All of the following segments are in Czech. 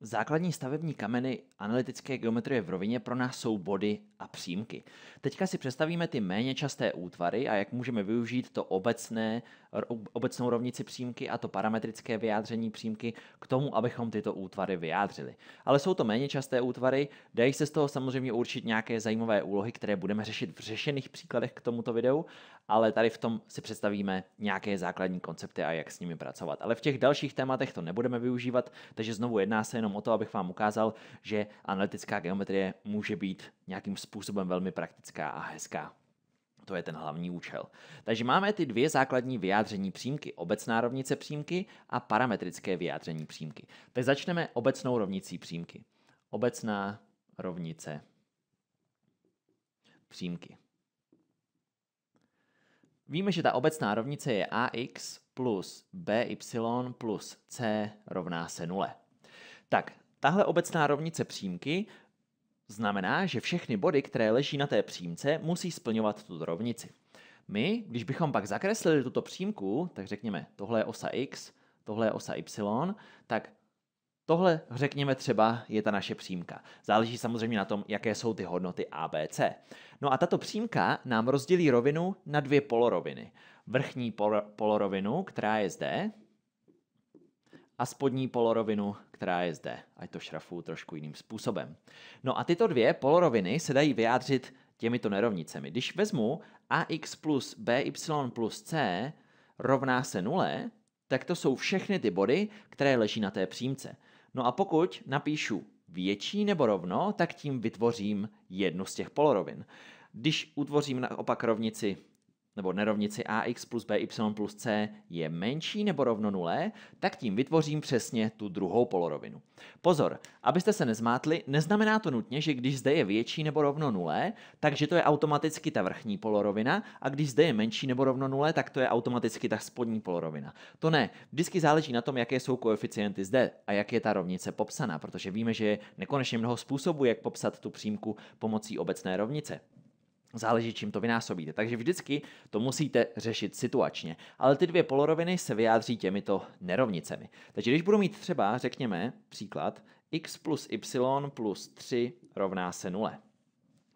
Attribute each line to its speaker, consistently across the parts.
Speaker 1: Základní stavební kameny analytické geometrie v rovině pro nás jsou body a přímky. Teďka si představíme ty méně časté útvary a jak můžeme využít to obecné obecnou rovnici přímky a to parametrické vyjádření přímky k tomu, abychom tyto útvary vyjádřili. Ale jsou to méně časté útvary, dají se z toho samozřejmě určit nějaké zajímavé úlohy, které budeme řešit v řešených příkladech k tomuto videu, ale tady v tom si představíme nějaké základní koncepty a jak s nimi pracovat. Ale v těch dalších tématech to nebudeme využívat, takže znovu jedná se jenom o to, abych vám ukázal, že analytická geometrie může být nějakým způsobem velmi praktická a hezká. To je ten hlavní účel. Takže máme ty dvě základní vyjádření přímky. Obecná rovnice přímky a parametrické vyjádření přímky. Tak začneme obecnou rovnicí přímky. Obecná rovnice přímky. Víme, že ta obecná rovnice je ax plus by plus c rovná se 0. Tak, tahle obecná rovnice přímky Znamená, že všechny body, které leží na té přímce, musí splňovat tu rovnici. My, když bychom pak zakreslili tuto přímku, tak řekněme, tohle je osa x, tohle je osa y, tak tohle, řekněme třeba, je ta naše přímka. Záleží samozřejmě na tom, jaké jsou ty hodnoty ABC. No a tato přímka nám rozdělí rovinu na dvě poloroviny. Vrchní polorovinu, která je zde, a spodní polorovinu, která je zde, ať to šrafu trošku jiným způsobem. No a tyto dvě poloroviny se dají vyjádřit těmito nerovnicemi. Když vezmu ax plus by plus c rovná se nule, tak to jsou všechny ty body, které leží na té přímce. No a pokud napíšu větší nebo rovno, tak tím vytvořím jednu z těch polorovin. Když utvořím naopak rovnici nebo nerovnici ax plus by plus c je menší nebo rovno nule, tak tím vytvořím přesně tu druhou polorovinu. Pozor, abyste se nezmátli, neznamená to nutně, že když zde je větší nebo rovno nule, takže to je automaticky ta vrchní polorovina a když zde je menší nebo rovno nule, tak to je automaticky ta spodní polorovina. To ne, vždycky záleží na tom, jaké jsou koeficienty zde a jak je ta rovnice popsaná, protože víme, že je nekonečně mnoho způsobů, jak popsat tu přímku pomocí obecné rovnice. Záleží, čím to vynásobíte. Takže vždycky to musíte řešit situačně. Ale ty dvě poloroviny se vyjádří těmito nerovnicemi. Takže když budu mít třeba, řekněme, příklad, x plus y plus 3 rovná se 0.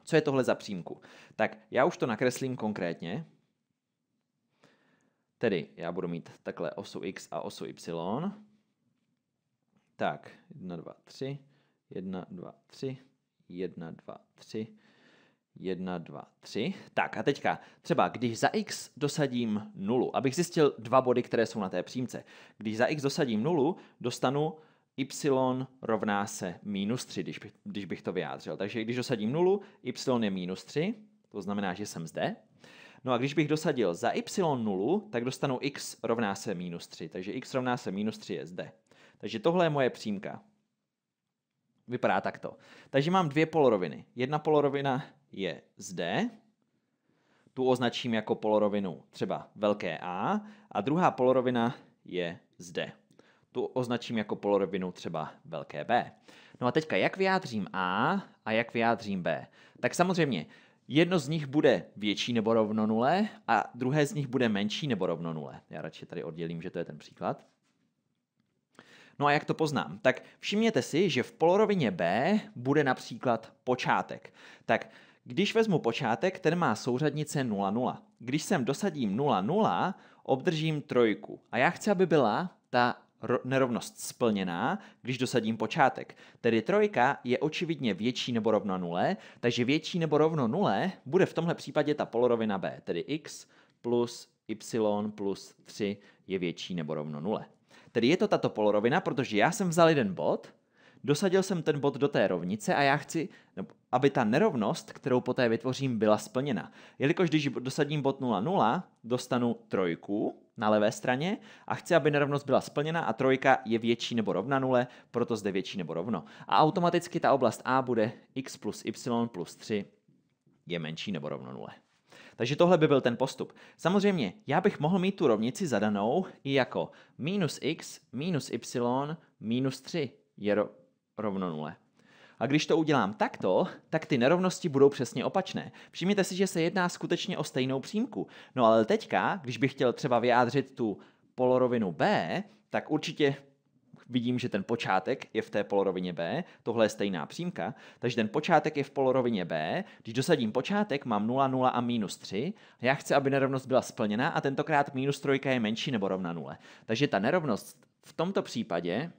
Speaker 1: Co je tohle za přímku? Tak já už to nakreslím konkrétně. Tedy já budu mít takhle osu x a osu y. Tak, 1, 2, 3, 1, 2, 3, 1, 2, 3, 1, 2, 3. Tak a teďka, třeba když za x dosadím 0, abych zjistil dva body, které jsou na té přímce. Když za x dosadím 0, dostanu y rovná se minus 3, když, bych, když bych to vyjádřil. Takže když dosadím 0, y je minus 3, to znamená, že jsem zde. No a když bych dosadil za y 0, tak dostanu x rovná se minus 3. Takže x rovná se minus 3 je zde. Takže tohle je moje přímka. Vypadá takto. Takže mám dvě poloroviny. Jedna polorovina je zde. Tu označím jako polorovinu třeba velké A a druhá polorovina je zde. Tu označím jako polorovinu třeba velké B. No a teďka, jak vyjádřím A a jak vyjádřím B? Tak samozřejmě, jedno z nich bude větší nebo rovno nule a druhé z nich bude menší nebo rovno nule. Já radši tady oddělím, že to je ten příklad. No a jak to poznám? Tak všimněte si, že v polorovině B bude například počátek. Tak když vezmu počátek, ten má souřadnice 0,0. Když sem dosadím 0,0, obdržím trojku. A já chci, aby byla ta nerovnost splněná, když dosadím počátek. Tedy trojka je očividně větší nebo rovno nule, takže větší nebo rovno nule bude v tomhle případě ta polorovina b, tedy x plus y plus 3 je větší nebo rovno nule. Tedy je to tato polorovina, protože já jsem vzal jeden bod, dosadil jsem ten bod do té rovnice a já chci, aby ta nerovnost, kterou poté vytvořím, byla splněna. Jelikož když dosadím bod 0,0, dostanu trojku na levé straně a chci, aby nerovnost byla splněna a trojka je větší nebo rovna nule, proto zde větší nebo rovno. A automaticky ta oblast A bude x plus y plus 3 je menší nebo rovno nule. Takže tohle by byl ten postup. Samozřejmě, já bych mohl mít tu rovnici zadanou i jako minus x minus y minus 3 je, rovno nule. A když to udělám takto, tak ty nerovnosti budou přesně opačné. Všimněte si, že se jedná skutečně o stejnou přímku. No ale teďka, když bych chtěl třeba vyjádřit tu polorovinu B, tak určitě vidím, že ten počátek je v té polorovině B, tohle je stejná přímka, takže ten počátek je v polorovině B, když dosadím počátek, mám 0, 0 a minus 3, a já chci, aby nerovnost byla splněna a tentokrát minus 3 je menší nebo rovna 0. Takže ta nerovnost v tomto případě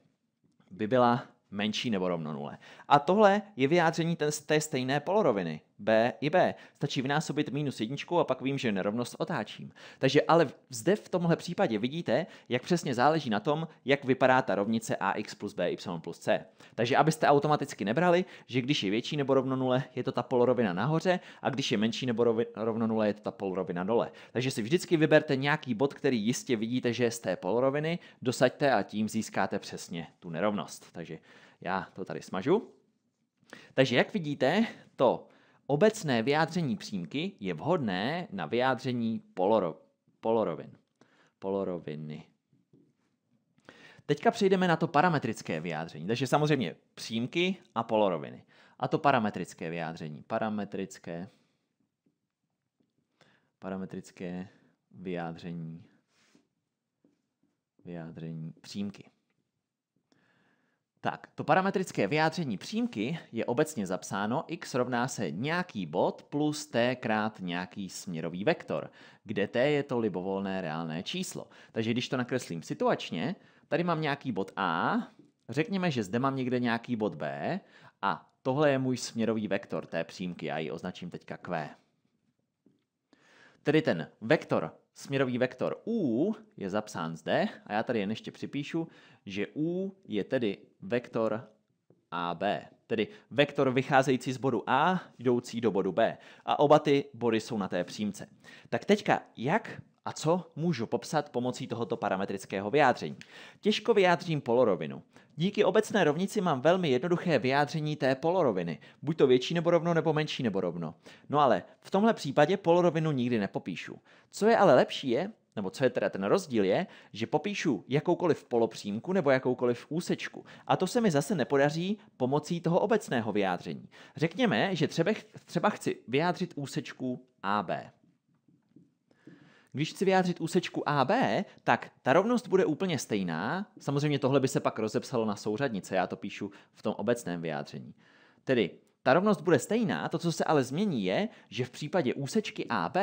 Speaker 1: by byla menší nebo rovno nule. A tohle je vyjádření té stejné poloroviny. B i B. Stačí vynásobit minus jedničku a pak vím, že nerovnost otáčím. Takže ale zde v tomhle případě vidíte, jak přesně záleží na tom, jak vypadá ta rovnice ax plus by plus c. Takže abyste automaticky nebrali, že když je větší nebo rovno nule, je to ta polorovina nahoře a když je menší nebo rovno nule, je to ta polorovina dole. Takže si vždycky vyberte nějaký bod, který jistě vidíte, že je z té poloroviny, dosaďte a tím získáte přesně tu nerovnost. Takže já to tady smažu. Takže jak vidíte, to Obecné vyjádření přímky je vhodné na vyjádření poloro, polorovin. Poloroviny. Teďka přejdeme na to parametrické vyjádření. Takže samozřejmě přímky a poloroviny. A to parametrické vyjádření. Parametrické parametrické vyjádření vyjádření přímky. Tak, to parametrické vyjádření přímky je obecně zapsáno x rovná se nějaký bod plus t krát nějaký směrový vektor, kde t je to libovolné reálné číslo. Takže když to nakreslím situačně, tady mám nějaký bod A, řekněme, že zde mám někde nějaký bod B a tohle je můj směrový vektor té přímky, já ji označím teďka Q. Tedy ten vektor, směrový vektor U je zapsán zde a já tady jen ještě připíšu, že U je tedy vektor AB, tedy vektor vycházející z bodu A, jdoucí do bodu B. A oba ty body jsou na té přímce. Tak teďka, jak a co můžu popsat pomocí tohoto parametrického vyjádření? Těžko vyjádřím polorovinu. Díky obecné rovnici mám velmi jednoduché vyjádření té poloroviny. Buď to větší nebo rovno, nebo menší nebo rovno. No ale v tomhle případě polorovinu nikdy nepopíšu. Co je ale lepší je, nebo co je teda ten rozdíl je, že popíšu jakoukoliv polopřímku nebo jakoukoliv úsečku. A to se mi zase nepodaří pomocí toho obecného vyjádření. Řekněme, že třeba, třeba chci vyjádřit úsečku AB. Když chci vyjádřit úsečku AB, tak ta rovnost bude úplně stejná. Samozřejmě tohle by se pak rozepsalo na souřadnice, já to píšu v tom obecném vyjádření. Tedy ta rovnost bude stejná, to, co se ale změní, je, že v případě úsečky AB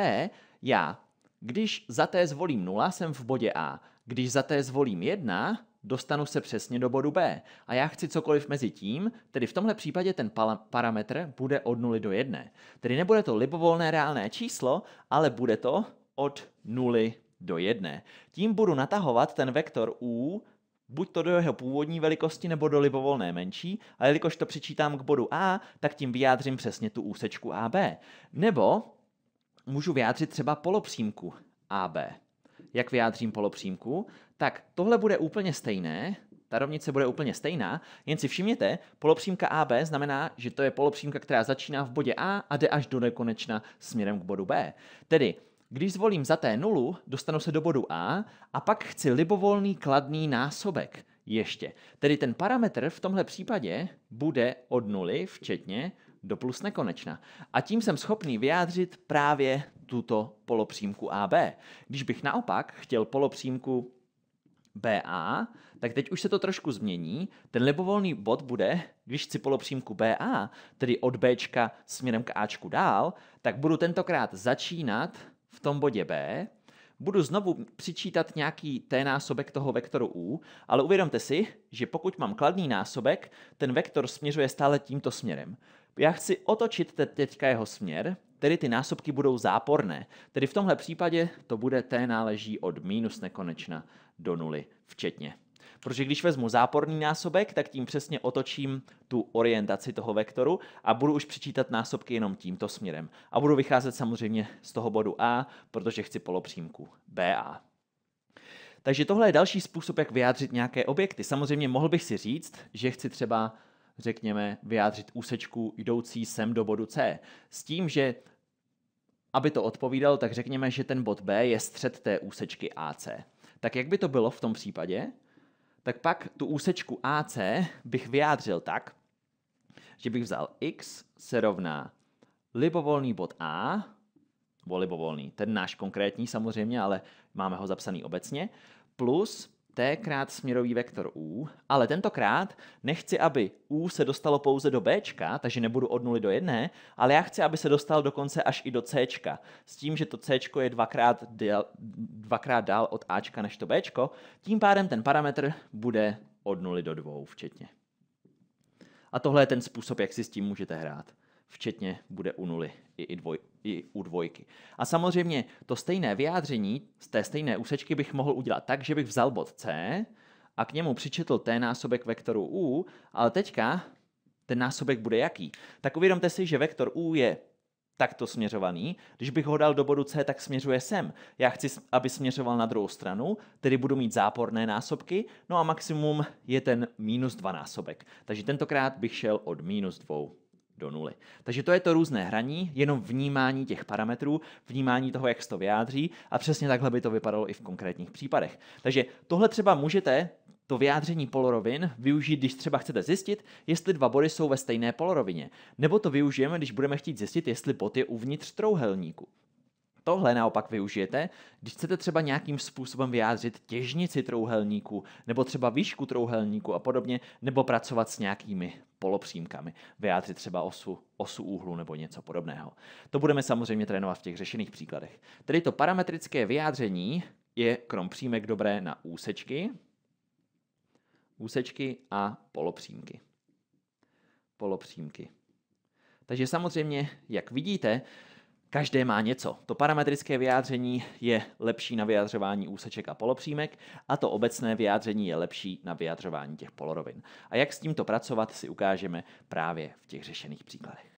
Speaker 1: já když za T zvolím 0, jsem v bodě A. Když za T zvolím 1, dostanu se přesně do bodu B. A já chci cokoliv mezi tím, tedy v tomhle případě ten parametr bude od 0 do 1. Tedy nebude to libovolné reálné číslo, ale bude to od 0 do 1. Tím budu natahovat ten vektor U buď to do jeho původní velikosti nebo do libovolné menší, a jelikož to přičítám k bodu A, tak tím vyjádřím přesně tu úsečku AB. Nebo můžu vyjádřit třeba polopřímku AB. Jak vyjádřím polopřímku? Tak tohle bude úplně stejné, ta rovnice bude úplně stejná, jen si všimněte, polopřímka AB znamená, že to je polopřímka, která začíná v bodě A a jde až do nekonečna směrem k bodu B. Tedy, když zvolím za té nulu, dostanu se do bodu A a pak chci libovolný kladný násobek ještě. Tedy ten parametr v tomhle případě bude od nuly, včetně do plus nekonečna. A tím jsem schopný vyjádřit právě tuto polopřímku AB. Když bych naopak chtěl polopřímku BA, tak teď už se to trošku změní. Ten libovolný bod bude, když chci polopřímku BA, tedy od B směrem k A dál, tak budu tentokrát začínat v tom bodě B, budu znovu přičítat nějaký t násobek toho vektoru u, ale uvědomte si, že pokud mám kladný násobek, ten vektor směřuje stále tímto směrem. Já chci otočit te- teďka jeho směr, tedy ty násobky budou záporné. Tedy v tomhle případě to bude t náleží od minus nekonečna do nuly včetně. Protože když vezmu záporný násobek, tak tím přesně otočím tu orientaci toho vektoru a budu už přičítat násobky jenom tímto směrem. A budu vycházet samozřejmě z toho bodu A, protože chci polopřímku BA. Takže tohle je další způsob, jak vyjádřit nějaké objekty. Samozřejmě mohl bych si říct, že chci třeba řekněme, vyjádřit úsečku jdoucí sem do bodu C. S tím, že aby to odpovídalo, tak řekněme, že ten bod B je střed té úsečky AC. Tak jak by to bylo v tom případě? Tak pak tu úsečku AC bych vyjádřil tak, že bych vzal x se rovná libovolný bod A, nebo libovolný, ten náš konkrétní samozřejmě, ale máme ho zapsaný obecně, plus krát směrový vektor U, ale tentokrát nechci, aby U se dostalo pouze do B, takže nebudu od 0 do 1, ale já chci, aby se dostal dokonce až i do C, s tím, že to C je dvakrát, děl, dvakrát dál od A než to B, tím pádem ten parametr bude od 0 do 2 včetně. A tohle je ten způsob, jak si s tím můžete hrát včetně bude u nuly i, i, dvoj, i u dvojky. A samozřejmě to stejné vyjádření z té stejné úsečky bych mohl udělat tak, že bych vzal bod C a k němu přičetl t násobek vektoru u, ale teďka ten násobek bude jaký? Tak uvědomte si, že vektor u je takto směřovaný. Když bych ho dal do bodu C, tak směřuje sem. Já chci, aby směřoval na druhou stranu, tedy budu mít záporné násobky, no a maximum je ten minus dva násobek. Takže tentokrát bych šel od minus dvou do nuly. Takže to je to různé hraní, jenom vnímání těch parametrů, vnímání toho, jak se to vyjádří a přesně takhle by to vypadalo i v konkrétních případech. Takže tohle třeba můžete to vyjádření polorovin využít, když třeba chcete zjistit, jestli dva body jsou ve stejné polorovině. Nebo to využijeme, když budeme chtít zjistit, jestli bod je uvnitř trouhelníku. Tohle naopak využijete, když chcete třeba nějakým způsobem vyjádřit těžnici trouhelníku, nebo třeba výšku trouhelníku a podobně, nebo pracovat s nějakými polopřímkami, vyjádřit třeba osu, osu úhlu nebo něco podobného. To budeme samozřejmě trénovat v těch řešených příkladech. Tedy to parametrické vyjádření je krom přímek dobré na úsečky, úsečky a polopřímky. Polopřímky. Takže samozřejmě, jak vidíte, Každé má něco. To parametrické vyjádření je lepší na vyjadřování úseček a polopřímek a to obecné vyjádření je lepší na vyjadřování těch polorovin. A jak s tímto pracovat, si ukážeme právě v těch řešených příkladech.